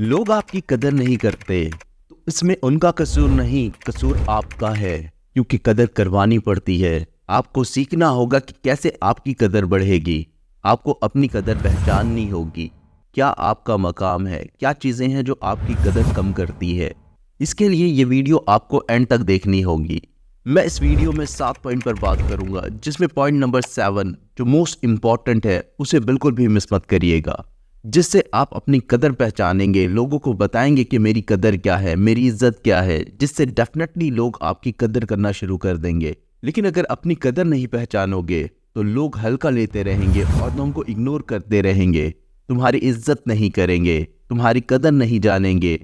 लोग आपकी कदर नहीं करते तो इसमें उनका कसूर नहीं कसूर आपका है क्योंकि कदर करवानी पड़ती है आपको सीखना होगा कि कैसे आपकी कदर बढ़ेगी आपको अपनी कदर पहचाननी होगी क्या आपका मकाम है क्या चीज़ें हैं जो आपकी कदर कम करती है इसके लिए ये वीडियो आपको एंड तक देखनी होगी मैं इस वीडियो में सात पॉइंट पर बात करूंगा जिसमें पॉइंट नंबर सेवन जो मोस्ट इंपॉर्टेंट है उसे बिल्कुल भी मिस मत करिएगा जिससे आप अपनी कदर पहचानेंगे लोगों को बताएंगे कि मेरी कदर क्या है मेरी इज्जत क्या है जिससे डेफिनेटली लोग आपकी कदर करना शुरू कर देंगे लेकिन अगर अपनी कदर नहीं पहचानोगे तो लोग हल्का लेते रहेंगे और तुमको इग्नोर करते रहेंगे तुम्हारी इज्जत नहीं करेंगे तुम्हारी कदर नहीं जानेंगे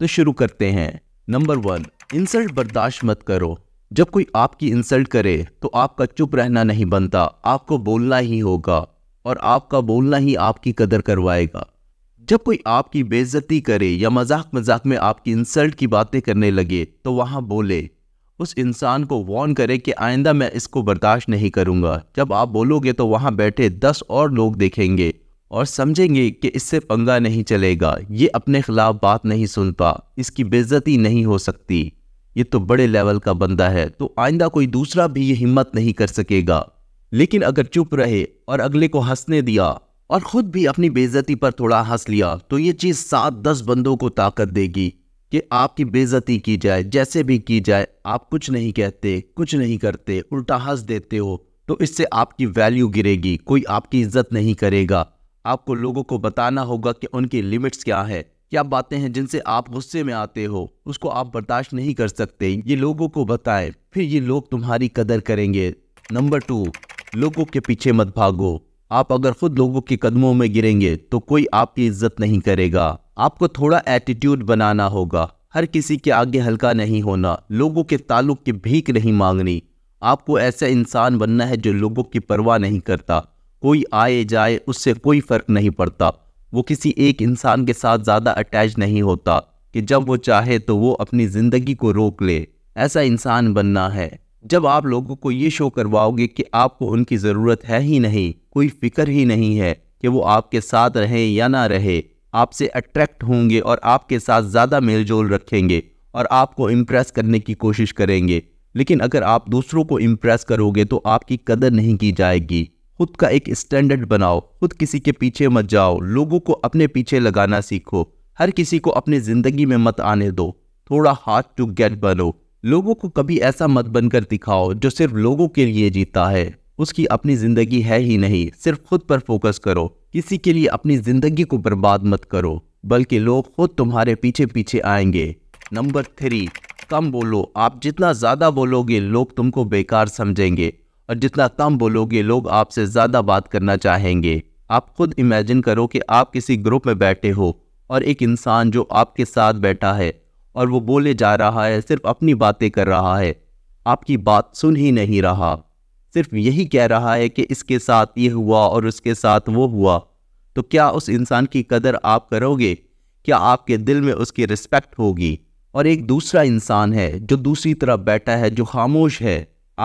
तो शुरू करते हैं नंबर वन इंसल्ट बर्दाश्त मत करो जब कोई आपकी इंसल्ट करे तो आपका चुप रहना नहीं बनता आपको बोलना ही होगा और आपका बोलना ही आपकी कदर करवाएगा जब कोई आपकी बेइज्जती करे या मजाक मजाक में आपकी इंसल्ट की बातें करने लगे तो वहां बोले उस इंसान को वॉर्न करे कि आइंदा मैं इसको बर्दाश्त नहीं करूँगा जब आप बोलोगे तो वहां बैठे दस और लोग देखेंगे और समझेंगे कि इससे पंगा नहीं चलेगा ये अपने खिलाफ बात नहीं सुनता इसकी बेइज्जती नहीं हो सकती ये तो बड़े लेवल का बंदा है तो आइंदा कोई दूसरा भी ये हिम्मत नहीं कर सकेगा लेकिन अगर चुप रहे और अगले को हंसने दिया और खुद भी अपनी बेजती पर थोड़ा हंस लिया तो ये चीज़ सात दस बंदों को ताकत देगी कि आपकी बेजती की जाए जैसे भी की जाए आप कुछ नहीं कहते कुछ नहीं करते उल्टा हंस देते हो तो इससे आपकी वैल्यू गिरेगी कोई आपकी इज्जत नहीं करेगा आपको लोगों को बताना होगा कि उनकी लिमिट्स क्या है क्या बातें हैं जिनसे आप गुस्से में आते हो उसको आप बर्दाश्त नहीं कर सकते ये लोगों को बताएं फिर ये लोग तुम्हारी कदर करेंगे नंबर टू लोगों के पीछे मत भागो आप अगर खुद लोगों के कदमों में गिरेंगे तो कोई आपकी इज्जत नहीं करेगा आपको थोड़ा एटीट्यूड बनाना होगा हर किसी के आगे हल्का नहीं होना लोगों के ताल्लुक की भीख नहीं मांगनी आपको ऐसा इंसान बनना है जो लोगों की परवाह नहीं करता कोई आए जाए उससे कोई फ़र्क नहीं पड़ता वो किसी एक इंसान के साथ ज़्यादा अटैच नहीं होता कि जब वो चाहे तो वो अपनी ज़िंदगी को रोक ले ऐसा इंसान बनना है जब आप लोगों को ये शो करवाओगे कि आपको उनकी ज़रूरत है ही नहीं कोई फिक्र ही नहीं है कि वो आपके साथ रहें या ना रहे आपसे अट्रैक्ट होंगे और आपके साथ ज़्यादा मेल जोल रखेंगे और आपको इम्प्रेस करने की कोशिश करेंगे लेकिन अगर आप दूसरों को इम्प्रेस करोगे तो आपकी कदर नहीं की जाएगी खुद का एक स्टैंडर्ड बनाओ खुद किसी के पीछे मत जाओ लोगों को अपने पीछे लगाना सीखो हर किसी को अपनी ज़िंदगी में मत आने दो थोड़ा हार्ड टू गेट बनो लोगों को कभी ऐसा मत बनकर दिखाओ जो सिर्फ लोगों के लिए जीता है उसकी अपनी ज़िंदगी है ही नहीं सिर्फ खुद पर फोकस करो किसी के लिए अपनी ज़िंदगी को बर्बाद मत करो बल्कि लोग खुद तुम्हारे पीछे पीछे आएंगे नंबर थ्री कम बोलो आप जितना ज़्यादा बोलोगे लोग तुमको बेकार समझेंगे और जितना कम बोलोगे लोग आपसे ज़्यादा बात करना चाहेंगे आप खुद इमेजिन करो कि आप किसी ग्रुप में बैठे हो और एक इंसान जो आपके साथ बैठा है और वो बोले जा रहा है सिर्फ अपनी बातें कर रहा है आपकी बात सुन ही नहीं रहा सिर्फ यही कह रहा है कि इसके साथ ये हुआ और उसके साथ वो हुआ तो क्या उस इंसान की कदर आप करोगे क्या आपके दिल में उसकी रिस्पेक्ट होगी और एक दूसरा इंसान है जो दूसरी तरफ बैठा है जो खामोश है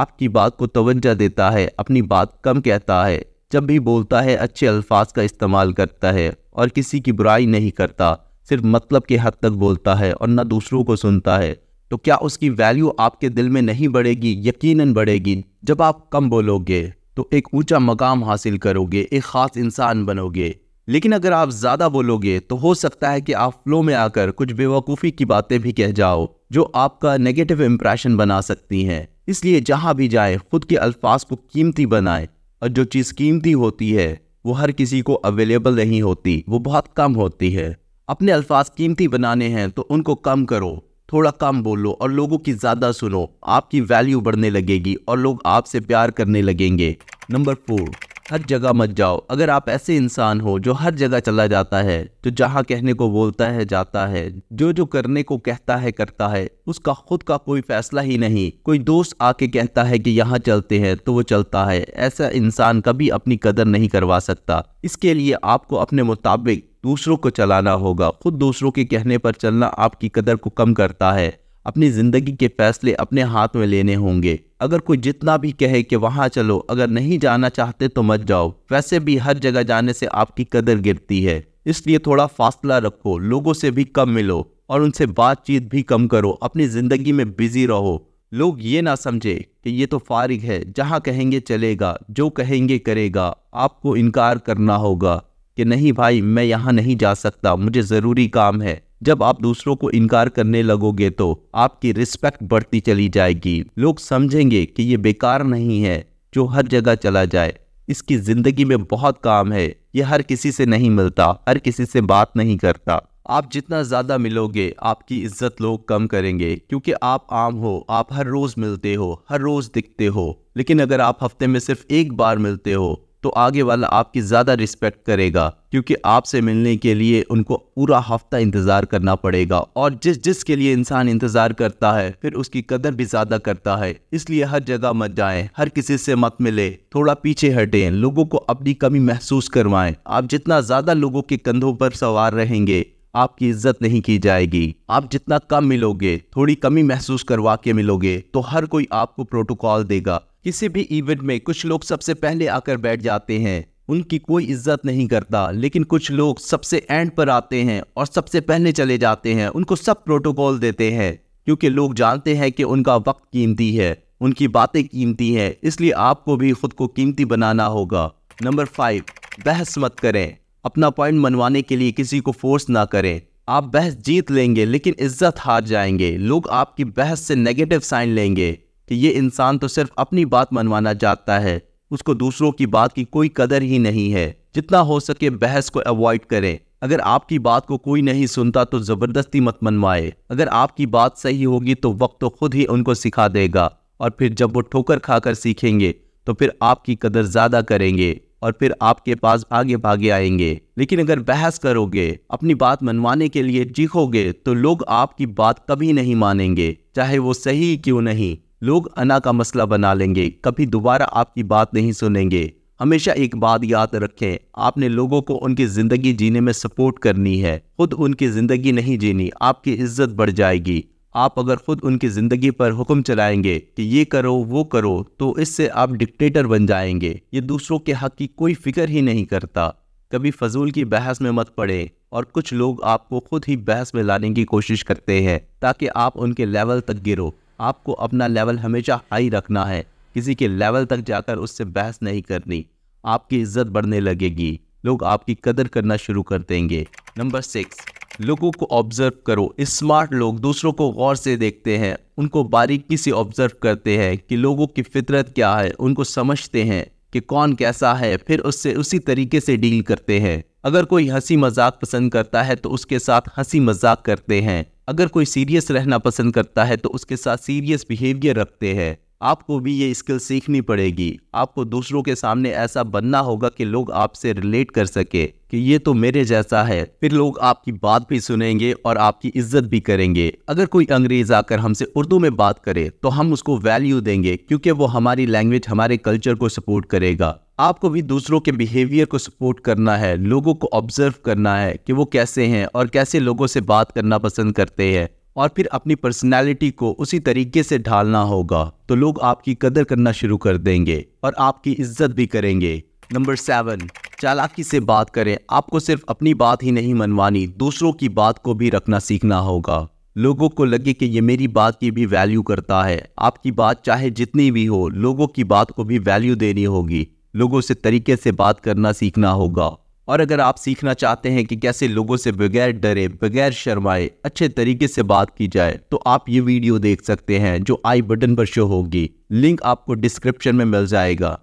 आपकी बात को तवज्जा देता है अपनी बात कम कहता है जब भी बोलता है अच्छे अल्फाज का इस्तेमाल करता है और किसी की बुराई नहीं करता सिर्फ मतलब के हद तक बोलता है और ना दूसरों को सुनता है तो क्या उसकी वैल्यू आपके दिल में नहीं बढ़ेगी यकीनन बढ़ेगी जब आप कम बोलोगे तो एक ऊंचा मकाम हासिल करोगे एक ख़ास इंसान बनोगे लेकिन अगर आप ज़्यादा बोलोगे तो हो सकता है कि आप फ्लो में आकर कुछ बेवकूफ़ी की बातें भी कह जाओ जो आपका नेगेटिव इम्प्रेशन बना सकती हैं इसलिए जहाँ भी जाए खुद के अल्फाज को कीमती बनाए और जो चीज़ कीमती होती है वो हर किसी को अवेलेबल नहीं होती वो बहुत कम होती है अपने अल्फाज कीमती बनाने हैं तो उनको कम करो थोड़ा कम बोलो और लोगों की ज़्यादा सुनो आपकी वैल्यू बढ़ने लगेगी और लोग आपसे प्यार करने लगेंगे नंबर फोर हर जगह मत जाओ अगर आप ऐसे इंसान हो जो हर जगह चला जाता है जो जहाँ कहने को बोलता है जाता है जो जो करने को कहता है करता है उसका खुद का कोई फैसला ही नहीं कोई दोस्त आके कहता है कि यहाँ चलते हैं तो वो चलता है ऐसा इंसान कभी अपनी कदर नहीं करवा सकता इसके लिए आपको अपने मुताबिक दूसरों को चलाना होगा खुद दूसरों के कहने पर चलना आपकी कदर को कम करता है अपनी ज़िंदगी के फैसले अपने हाथ में लेने होंगे अगर कोई जितना भी कहे कि वहाँ चलो अगर नहीं जाना चाहते तो मत जाओ वैसे भी हर जगह जाने से आपकी कदर गिरती है इसलिए थोड़ा फासला रखो लोगों से भी कम मिलो और उनसे बातचीत भी कम करो अपनी ज़िंदगी में बिजी रहो लोग ये ना समझे कि ये तो फारिग है जहाँ कहेंगे चलेगा जो कहेंगे करेगा आपको इनकार करना होगा कि नहीं भाई मैं यहाँ नहीं जा सकता मुझे ज़रूरी काम है जब आप दूसरों को इनकार करने लगोगे तो आपकी रिस्पेक्ट बढ़ती चली जाएगी लोग समझेंगे कि ये बेकार नहीं है जो हर जगह चला जाए इसकी ज़िंदगी में बहुत काम है ये हर किसी से नहीं मिलता हर किसी से बात नहीं करता आप जितना ज़्यादा मिलोगे आपकी इज्जत लोग कम करेंगे क्योंकि आप आम हो आप हर रोज़ मिलते हो हर रोज़ दिखते हो लेकिन अगर आप हफ्ते में सिर्फ एक बार मिलते हो तो आगे वाला आपकी ज़्यादा रिस्पेक्ट करेगा क्योंकि आपसे मिलने के लिए उनको पूरा हफ्ता इंतज़ार करना पड़ेगा और जिस जिस के लिए इंसान इंतज़ार करता है फिर उसकी कदर भी ज़्यादा करता है इसलिए हर जगह मत जाएं हर किसी से मत मिले थोड़ा पीछे हटें लोगों को अपनी कमी महसूस करवाएं आप जितना ज़्यादा लोगों के कंधों पर सवार रहेंगे आपकी इज्जत नहीं की जाएगी आप जितना कम मिलोगे थोड़ी कमी महसूस करवा के मिलोगे तो हर कोई आपको प्रोटोकॉल देगा किसी भी इवेंट में कुछ लोग सबसे पहले आकर बैठ जाते हैं उनकी कोई इज्जत नहीं करता लेकिन कुछ लोग सबसे एंड पर आते हैं और सबसे पहले चले जाते हैं उनको सब प्रोटोकॉल देते हैं क्योंकि लोग जानते हैं कि उनका वक्त कीमती है उनकी बातें कीमती हैं इसलिए आपको भी खुद को कीमती बनाना होगा नंबर फाइव बहस मत करें अपना पॉइंट मनवाने के लिए किसी को फोर्स ना करें आप बहस जीत लेंगे लेकिन इज्जत हार जाएंगे लोग आपकी बहस से नेगेटिव साइन लेंगे कि ये इंसान तो सिर्फ अपनी बात मनवाना चाहता है उसको दूसरों की बात की कोई कदर ही नहीं है जितना हो सके बहस को अवॉइड करें अगर आपकी बात को कोई नहीं सुनता तो ज़बरदस्ती मत मनवाए अगर आपकी बात सही होगी तो वक्त तो खुद ही उनको सिखा देगा और फिर जब वो ठोकर खाकर सीखेंगे तो फिर आपकी कदर ज़्यादा करेंगे और फिर आपके पास आगे भागे आएंगे लेकिन अगर बहस करोगे अपनी बात मनवाने के लिए चीखोगे तो लोग आपकी बात कभी नहीं मानेंगे चाहे वो सही क्यों नहीं लोग अना का मसला बना लेंगे कभी दोबारा आपकी बात नहीं सुनेंगे हमेशा एक बात याद रखें आपने लोगों को उनकी ज़िंदगी जीने में सपोर्ट करनी है खुद उनकी ज़िंदगी नहीं जीनी आपकी इज्जत बढ़ जाएगी आप अगर खुद उनकी ज़िंदगी पर हुक्म चलाएंगे कि ये करो वो करो तो इससे आप डिक्टेटर बन जाएंगे ये दूसरों के हक की कोई फिक्र ही नहीं करता कभी फजूल की बहस में मत पड़े और कुछ लोग आपको खुद ही बहस में लाने की कोशिश करते हैं ताकि आप उनके लेवल तक गिरो आपको अपना लेवल हमेशा हाई रखना है किसी के लेवल तक जाकर उससे बहस नहीं करनी आपकी इज्जत बढ़ने लगेगी लोग आपकी कदर करना शुरू कर देंगे नंबर सिक्स लोगों को ऑब्जर्व करो स्मार्ट लोग दूसरों को गौर से देखते हैं उनको बारीकी से ऑब्जर्व करते हैं कि लोगों की फितरत क्या है उनको समझते हैं कि कौन कैसा है फिर उससे उसी तरीके से डील करते हैं अगर कोई हंसी मजाक पसंद करता है तो उसके साथ हंसी मजाक करते हैं अगर कोई सीरियस रहना पसंद करता है तो उसके साथ सीरियस बिहेवियर रखते हैं आपको भी ये स्किल सीखनी पड़ेगी आपको दूसरों के सामने ऐसा बनना होगा कि लोग आपसे रिलेट कर सके कि ये तो मेरे जैसा है फिर लोग आपकी बात भी सुनेंगे और आपकी इज्जत भी करेंगे अगर कोई अंग्रेज आकर हमसे उर्दू में बात करे तो हम उसको वैल्यू देंगे क्योंकि वो हमारी लैंग्वेज हमारे कल्चर को सपोर्ट करेगा आपको भी दूसरों के बिहेवियर को सपोर्ट करना है लोगों को ऑब्जर्व करना है कि वो कैसे हैं और कैसे लोगों से बात करना पसंद करते हैं और फिर अपनी पर्सनालिटी को उसी तरीके से ढालना होगा तो लोग आपकी कदर करना शुरू कर देंगे और आपकी इज्जत भी करेंगे नंबर सेवन चालाकी से बात करें आपको सिर्फ अपनी बात ही नहीं मनवानी दूसरों की बात को भी रखना सीखना होगा लोगों को लगे कि ये मेरी बात की भी वैल्यू करता है आपकी बात चाहे जितनी भी हो लोगों की बात को भी वैल्यू देनी होगी लोगों से तरीके से बात करना सीखना होगा और अगर आप सीखना चाहते हैं कि कैसे लोगों से बगैर डरे बगैर शर्माए अच्छे तरीके से बात की जाए तो आप ये वीडियो देख सकते हैं जो आई बटन पर शो होगी लिंक आपको डिस्क्रिप्शन में मिल जाएगा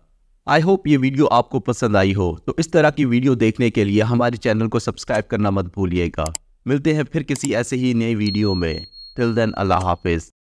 आई होप ये वीडियो आपको पसंद आई हो तो इस तरह की वीडियो देखने के लिए हमारे चैनल को सब्सक्राइब करना मत भूलिएगा मिलते हैं फिर किसी ऐसे ही नए वीडियो में टिल देन अल्लाह हाफिज़